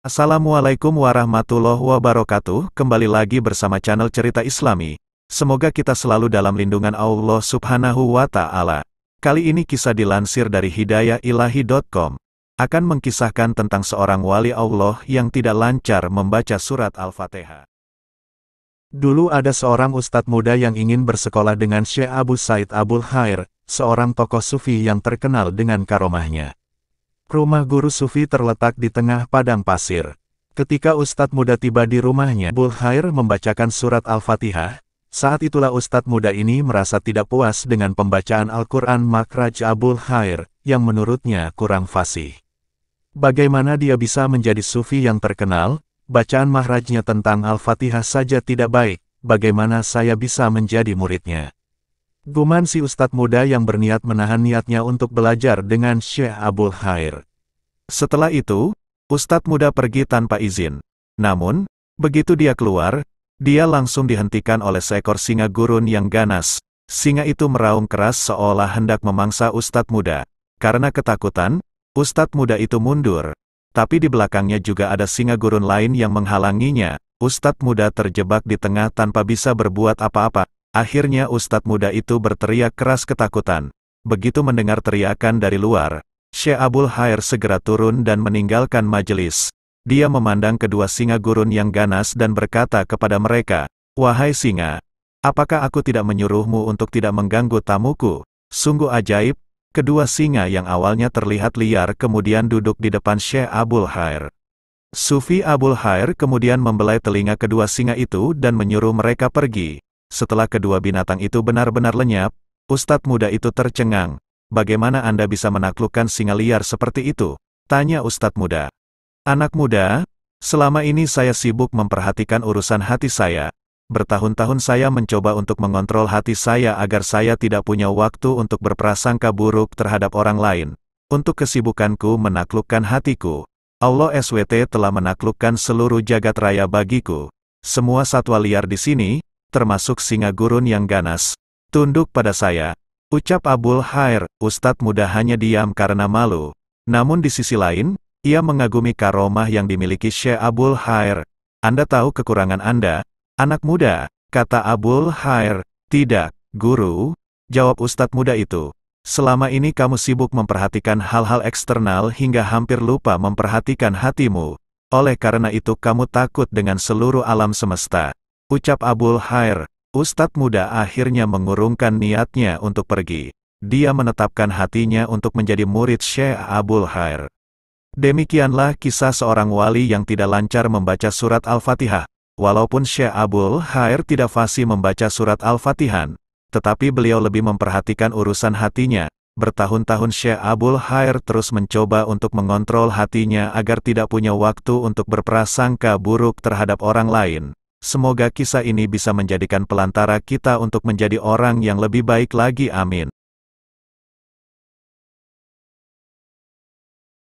Assalamualaikum warahmatullahi wabarakatuh, kembali lagi bersama channel Cerita Islami. Semoga kita selalu dalam lindungan Allah subhanahu wa ta'ala. Kali ini kisah dilansir dari hidayahilahi.com akan mengkisahkan tentang seorang wali Allah yang tidak lancar membaca surat Al-Fatihah. Dulu ada seorang ustadz muda yang ingin bersekolah dengan Syekh Abu Said Abul Khair, seorang tokoh sufi yang terkenal dengan karomahnya. Rumah guru sufi terletak di tengah padang pasir. Ketika Ustadz muda tiba di rumahnya, Bulhair membacakan surat Al-Fatihah. Saat itulah Ustadz muda ini merasa tidak puas dengan pembacaan Al-Quran Makraj Abul Hair, yang menurutnya kurang fasih. Bagaimana dia bisa menjadi sufi yang terkenal? Bacaan mahrajnya tentang Al-Fatihah saja tidak baik, bagaimana saya bisa menjadi muridnya? Guman si ustadz muda yang berniat menahan niatnya untuk belajar dengan Syekh Abul Khair. Setelah itu, ustadz muda pergi tanpa izin. Namun, begitu dia keluar, dia langsung dihentikan oleh seekor singa gurun yang ganas. Singa itu meraung keras seolah hendak memangsa ustadz muda. Karena ketakutan, ustadz muda itu mundur. Tapi di belakangnya juga ada singa gurun lain yang menghalanginya. Ustadz muda terjebak di tengah tanpa bisa berbuat apa-apa. Akhirnya ustadz muda itu berteriak keras ketakutan. Begitu mendengar teriakan dari luar, Syekh Abul Hair segera turun dan meninggalkan majelis. Dia memandang kedua singa gurun yang ganas dan berkata kepada mereka, Wahai singa, apakah aku tidak menyuruhmu untuk tidak mengganggu tamuku? Sungguh ajaib, kedua singa yang awalnya terlihat liar kemudian duduk di depan Syekh Abul Hair. Sufi Abul Hair kemudian membelai telinga kedua singa itu dan menyuruh mereka pergi. Setelah kedua binatang itu benar-benar lenyap, Ustadz muda itu tercengang. Bagaimana Anda bisa menaklukkan singa liar seperti itu? Tanya Ustadz muda. Anak muda, selama ini saya sibuk memperhatikan urusan hati saya. Bertahun-tahun saya mencoba untuk mengontrol hati saya agar saya tidak punya waktu untuk berprasangka buruk terhadap orang lain. Untuk kesibukanku menaklukkan hatiku. Allah SWT telah menaklukkan seluruh jagat raya bagiku. Semua satwa liar di sini, termasuk singa gurun yang ganas, tunduk pada saya, ucap Abul Hair, Ustadz muda hanya diam karena malu. Namun di sisi lain, ia mengagumi karomah yang dimiliki Syekh Abul Hair. Anda tahu kekurangan Anda, anak muda, kata Abul Hair. Tidak, guru, jawab Ustadz muda itu. Selama ini kamu sibuk memperhatikan hal-hal eksternal hingga hampir lupa memperhatikan hatimu. Oleh karena itu kamu takut dengan seluruh alam semesta. Ucap Abul Hair, Ustadz muda akhirnya mengurungkan niatnya untuk pergi. Dia menetapkan hatinya untuk menjadi murid Syekh Abul Hair. Demikianlah kisah seorang wali yang tidak lancar membaca surat Al-Fatihah. Walaupun Syekh Abul Hair tidak fasih membaca surat al fatihah tetapi beliau lebih memperhatikan urusan hatinya. Bertahun-tahun Syekh Abul Hair terus mencoba untuk mengontrol hatinya agar tidak punya waktu untuk berprasangka buruk terhadap orang lain. Semoga kisah ini bisa menjadikan pelantara kita untuk menjadi orang yang lebih baik lagi. Amin.